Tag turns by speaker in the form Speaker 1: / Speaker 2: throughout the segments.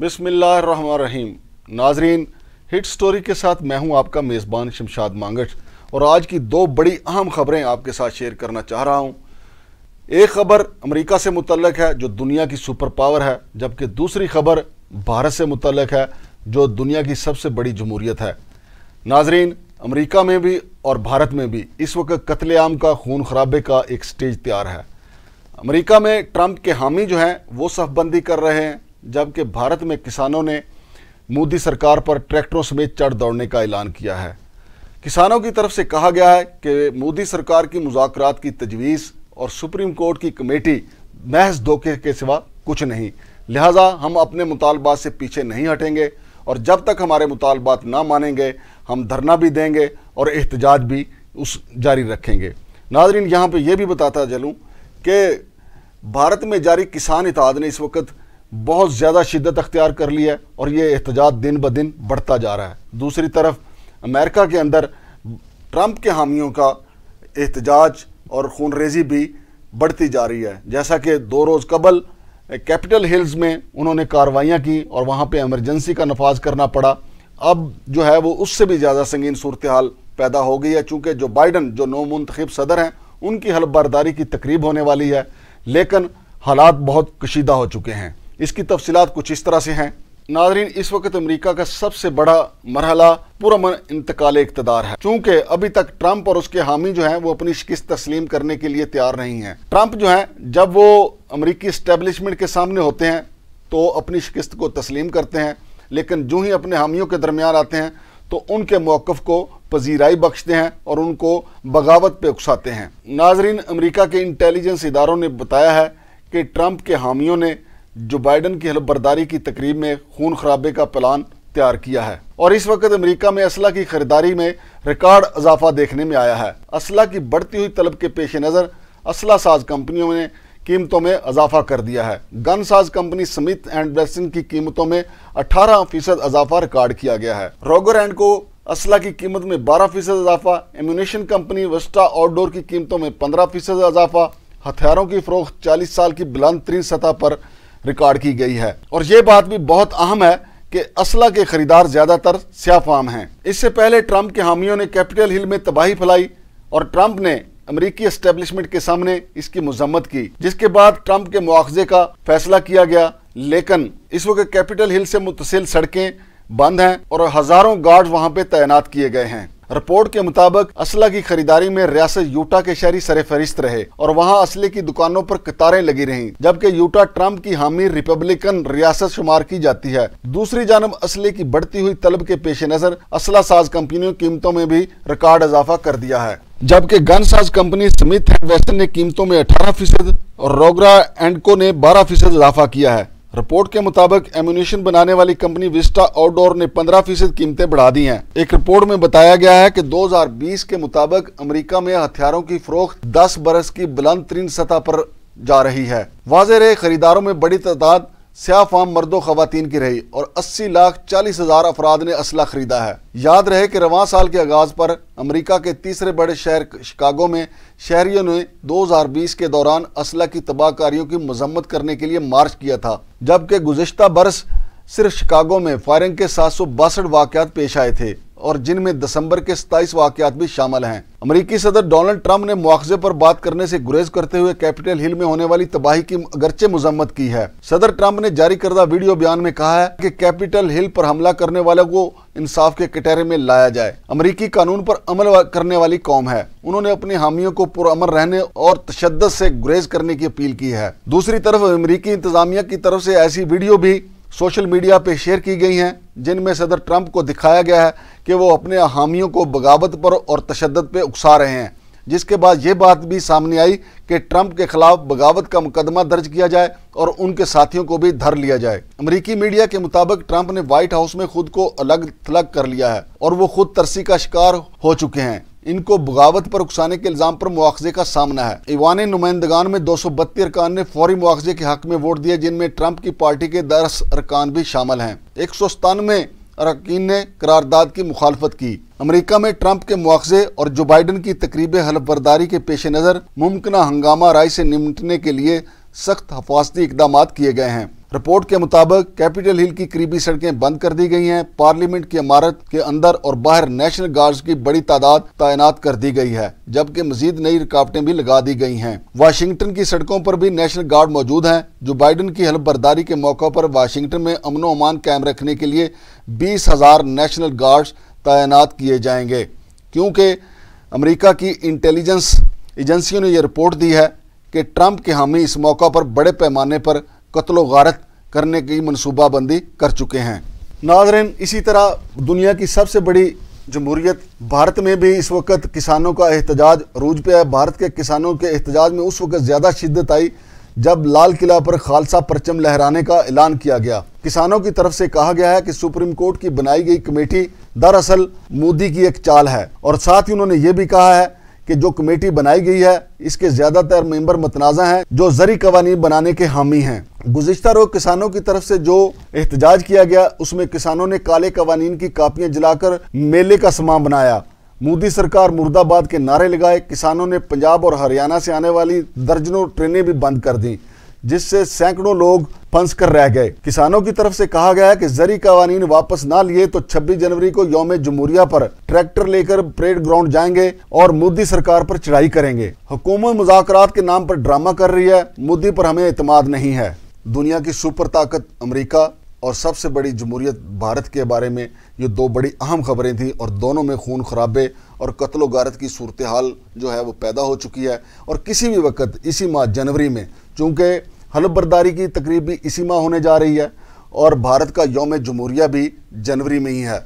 Speaker 1: बिसमीम नाजरीन hit story के साथ मैं हूं आपका मेज़बान शमशाद मांगट और आज की दो बड़ी अहम खबरें आपके साथ शेयर करना चाह रहा हूं एक खबर अमेरिका से मुतलक है जो दुनिया की सुपर पावर है जबकि दूसरी खबर भारत से मुतलक है जो दुनिया की सबसे बड़ी जमहूरियत है नाजरीन अमरीका में भी और भारत में भी इस वक्त कत्लेआम का खून खराबे का एक स्टेज तैयार है अमरीका में ट्रंप के हामी जो हैं वो सफबंदी कर रहे हैं जबकि भारत में किसानों ने मोदी सरकार पर ट्रैक्टरों समेत चढ़ दौड़ने का ऐलान किया है किसानों की तरफ से कहा गया है कि मोदी सरकार की मुजाकर की तजवीज़ और सुप्रीम कोर्ट की कमेटी महज धोखे के सिवा कुछ नहीं लिहाजा हम अपने मुतालबात से पीछे नहीं हटेंगे और जब तक हमारे मुतालबात ना मानेंगे हम धरना भी देंगे और एहतजाज भी उस जारी रखेंगे नाजरीन यहाँ पर यह भी बताता चलूँ कि भारत में जारी किसान इतिहाद ने इस वक्त बहुत ज़्यादा शिदत अख्तियार कर ली है और ये एहतजाज दिन ब दिन बढ़ता जा रहा है दूसरी तरफ अमेरिका के अंदर ट्रंप के हामियों का एहतजाज और खून रेजी भी बढ़ती जा रही है जैसा कि दो रोज़ कबल कैपिटल हिल्स में उन्होंने कार्रवाइयाँ की और वहाँ पर एमरजेंसी का नफाज करना पड़ा अब जो है वो उससे भी ज़्यादा संगीन सूरत हाल पैदा हो गई है चूँकि जो बाइडन जो नो मंतखब सदर हैं उनकी हलफबरदारी की तकरीब होने वाली है लेकिन हालात बहुत कशीदा हो चुके हैं इसकी तफसीत कुछ इस तरह से हैं नाजरीन इस वक्त अमरीका का सबसे बड़ा मरहला पुरमन इंतकाल इकतदार है चूंकि अभी तक ट्रंप और उसके हामी जो हैं वो अपनी शिकस्त तस्लीम करने के लिए तैयार नहीं हैं ट्रंप जो हैं जब वो अमरीकी इस्टेबलिशमेंट के सामने होते हैं तो अपनी शिकस्त को तस्लीम करते हैं लेकिन जो ही अपने हामियों के दरमियान आते हैं तो उनके मौक़ को पजीराई बख्शते हैं और उनको बगावत पे उकसाते हैं नाजरीन अमरीका के इंटेलिजेंस इदारों ने बताया है कि ट्रंप के हामियों ने जो बाइडन की हलफबरदारी की तकरीब में खून खराबे का प्लान तैयार किया है और इस वक्त अमेरिका में असला की खरीदारी में रिकॉर्ड इजाफा देखने में आया है असला की बढ़ती हुई तलब के पेश नज़र असला साज कंपनियों ने कीमतों में इजाफा कर दिया है गन साज कंपनी स्मिथ एंड ब्लेसिंग की कीमतों में 18 फीसद इजाफा रिकॉर्ड किया गया है रोगर एंड को असला की कीमत में 12 फीसद इजाफा एम्यूनेशन कंपनी वस्टा आउटडोर की कीमतों में 15 फीसद इजाफा हथियारों की फरोख्त 40 साल की बुलंद तरीन सतह पर रिकॉर्ड की गई है और ये बात भी बहुत अहम है कि असला के खरीदार ज्यादातर स्याफाम हैं इससे पहले ट्रंप के हामियों ने कैपिटल हिल में तबाही फैलाई और ट्रंप ने अमेरिकी एस्टेब्लिशमेंट के सामने इसकी मजम्मत की जिसके बाद ट्रंप के मुआवजे का फैसला किया गया लेकिन इस वक्त कैपिटल हिल से मुतसिल सड़कें बंद हैं और हजारों गार्ड वहां पे तैनात किए गए हैं रिपोर्ट के मुताबिक असला की खरीदारी में रियासत यूटा के शहरी सरफहरिस्त रहे और वहाँ असले की दुकानों पर कतारें लगी रहीं जबकि यूटा ट्रंप की हामी रिपब्लिकन रियासत शुमार की जाती है दूसरी जानब असले की बढ़ती हुई तलब के पेश नज़र असला साज कंपनियों कीमतों में भी रिकॉर्ड इजाफा कर दिया है जबकि गन साज कंपनी स्मिथ एंड वेस्टर्न ने कीमतों में 18 फीसद और रोगरा एंडको ने 12 फीसद इजाफा किया है रिपोर्ट के मुताबिक एम्यूनेशन बनाने वाली कंपनी विस्टा आउटडोर ने 15 फीसद कीमतें बढ़ा दी हैं। एक रिपोर्ट में बताया गया है कि 2020 के मुताबिक अमेरिका में हथियारों की फरोख्त 10 बरस की बुलंद तरीन सतह पर जा रही है वाजह खरीदारों में बड़ी तादाद स्याह फाम मर्दों खातन की रही और 80 लाख चालीस हजार अफराद ने असला खरीदा है याद रहे कि रवा साल के आगाज पर अमेरिका के तीसरे बड़े शहर शिकागो में शहरियों ने 2020 के दौरान असला की तबाहकारियों की मजम्मत करने के लिए मार्च किया था जबकि गुजशत बरस सिर्फ शिकागो में फायरिंग के सात सौ बासठ वाक़ात पेश आए थे और जिनमें दिसंबर के सताइस वाकयात भी शामिल हैं अमरीकी सदर डोनाल्ड ट्रंप ने मुआवजे पर बात करने से गुरेज करते हुए कैपिटल हिल में होने वाली तबाही की अगरचे मजम्मत की है सदर ट्रंप ने जारी करदा वीडियो बयान में कहा है कि कैपिटल हिल पर हमला करने वालों को इंसाफ के कटहरे में लाया जाए अमरीकी कानून पर अमल करने वाली कौम है उन्होंने अपने हामियों को पुरअमन रहने और तशद से गुरेज करने की अपील की है दूसरी तरफ अमरीकी इंतजामिया की तरफ से ऐसी वीडियो भी सोशल मीडिया पे शेयर की गई हैं जिनमें सदर ट्रंप को दिखाया गया है कि वो अपने हामियों को बगावत पर और तशद पर उकसा रहे हैं जिसके बाद ये बात भी सामने आई कि ट्रंप के खिलाफ बगावत का मुकदमा दर्ज किया जाए और उनके साथियों को भी धर लिया जाए अमेरिकी मीडिया के मुताबिक ट्रंप ने व्हाइट हाउस में खुद को अलग थलग कर लिया है और वो खुद तरसी का शिकार हो चुके हैं इनको बगावत पर उकसाने के इल्ज़ाम पर मुआवजे का सामना है ईवान नुमाइंदगान में दो सौ बत्ती अरकान ने फौरी मुआवजे के हक में वोट दिया जिनमें ट्रंप की पार्टी के दस अरकान भी शामिल हैं एक सौ सतानवे अरकान ने करारदाद की मुखालफत की अमरीका में ट्रंप के मुआवजे और जो बाइडन की तकरीब हलफबरदारी के पेश नज़र मुमकिन हंगामा राय से निपटने के लिए सख्त हफाजती इकदाम किए गए हैं रिपोर्ट के मुताबिक कैपिटल हिल की करीबी सड़कें बंद कर दी गई हैं पार्लियामेंट की इमारत के अंदर और बाहर नेशनल गार्ड्स की बड़ी तादाद तैनात कर दी गई है जबकि मजीद नई रुकावटें भी लगा दी गई हैं वाशिंगटन की सड़कों पर भी नेशनल गार्ड मौजूद हैं जो बाइडन की हलफबरदारी के मौके पर वाशिंगटन में अमनो अमान कायम रखने के लिए बीस हजार नेशनल गार्ड्स तैनात किए जाएंगे क्योंकि अमरीका की इंटेलिजेंस एजेंसियों ने यह रिपोर्ट दी है कि ट्रंप के हामी इस मौका पर बड़े पैमाने पर कत्ल गारत करने की मनसूबाबंदी कर चुके हैं नाजरन इसी तरह दुनिया की सबसे बड़ी जमहूरियत भारत में भी इस वक्त किसानों का एहतजाज रूज पे है भारत के किसानों के एहतजाज में उस वक्त ज़्यादा शिद्दत आई जब लाल किला पर खालसा परचम लहराने का ऐलान किया गया किसानों की तरफ से कहा गया है कि सुप्रीम कोर्ट की बनाई गई कमेटी दरअसल मोदी की एक चाल है और साथ ही उन्होंने ये भी कहा है कि जो कमेटी बनाई गई है इसके ज्यादातर मेंबर मतनाज़ा हैं जो जरी कवानी बनाने के हामी हैं गुजशत रोज किसानों की तरफ से जो एहतजाज किया गया उसमें किसानों ने काले कवानीन की कापियाँ जलाकर मेले का समा बनाया मोदी सरकार मुर्दाबाद के नारे लगाए किसानों ने पंजाब और हरियाणा से आने वाली दर्जनों ट्रेनें भी बंद कर दी जिससे सैकड़ों लोग फंस कर रह गए किसानों की तरफ से कहा गया है कि जरी कवानीन वापस ना लिए तो 26 जनवरी को योम जमहूरिया पर ट्रैक्टर लेकर परेड ग्राउंड जाएंगे और मोदी सरकार पर चढ़ाई करेंगे हुकूमत मुजाकरात के नाम पर ड्रामा कर रही है मोदी पर हमें इतमाद नहीं है दुनिया की सुपर ताकत अमरीका और सबसे बड़ी जमहूरियत भारत के बारे में ये दो बड़ी अहम खबरें थी और दोनों में खून खराबे और कत्लो गारत की सूरत हाल जो है वो पैदा हो चुकी है और किसी भी वक्त इसी माह जनवरी में चूँकि हलफबरदारी की तकरीब भी इसी माह होने जा रही है और भारत का योम जमहूरिया भी जनवरी में ही है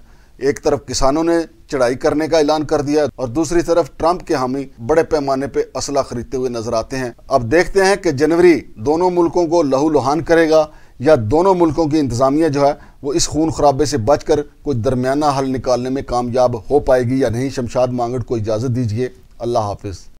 Speaker 1: एक तरफ किसानों ने चढ़ाई करने का ऐलान कर दिया और दूसरी तरफ ट्रंप के हामी बड़े पैमाने पर असला खरीदते हुए नजर आते हैं अब देखते हैं कि जनवरी दोनों मुल्कों को लहूलुहान करेगा या दोनों मुल्कों की इंतजामिया जो है वो इस खून खराबे से बच कर कोई दरमियाना हल निकालने में कामयाब हो पाएगी या नहीं शमशाद मांगड़ को इजाज़त दीजिए अल्लाह हाफिज़